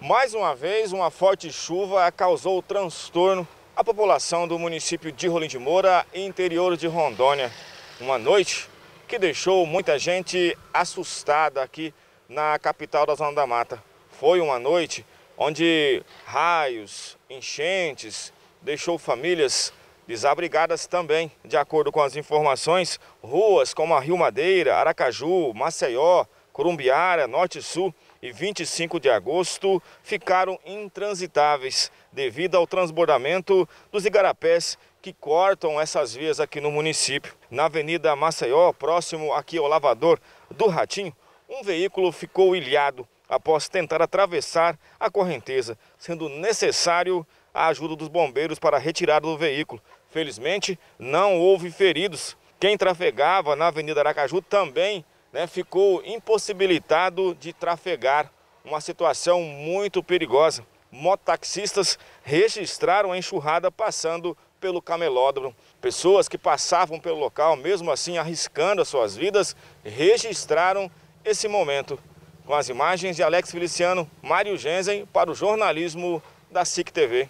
Mais uma vez, uma forte chuva causou transtorno à população do município de Rolim de Moura, interior de Rondônia. Uma noite que deixou muita gente assustada aqui na capital da Zona da Mata. Foi uma noite onde raios, enchentes, deixou famílias desabrigadas também. De acordo com as informações, ruas como a Rio Madeira, Aracaju, Maceió, Corumbiara, Norte e Sul e 25 de agosto ficaram intransitáveis devido ao transbordamento dos igarapés que cortam essas vias aqui no município. Na Avenida Maceió, próximo aqui ao lavador do Ratinho, um veículo ficou ilhado após tentar atravessar a correnteza, sendo necessário a ajuda dos bombeiros para retirar do veículo. Felizmente, não houve feridos. Quem trafegava na Avenida Aracaju também né, ficou impossibilitado de trafegar. Uma situação muito perigosa. Mototaxistas registraram a enxurrada passando pelo camelódromo. Pessoas que passavam pelo local, mesmo assim arriscando as suas vidas, registraram esse momento. Com as imagens de Alex Feliciano, Mário Genzen para o jornalismo da SIC TV.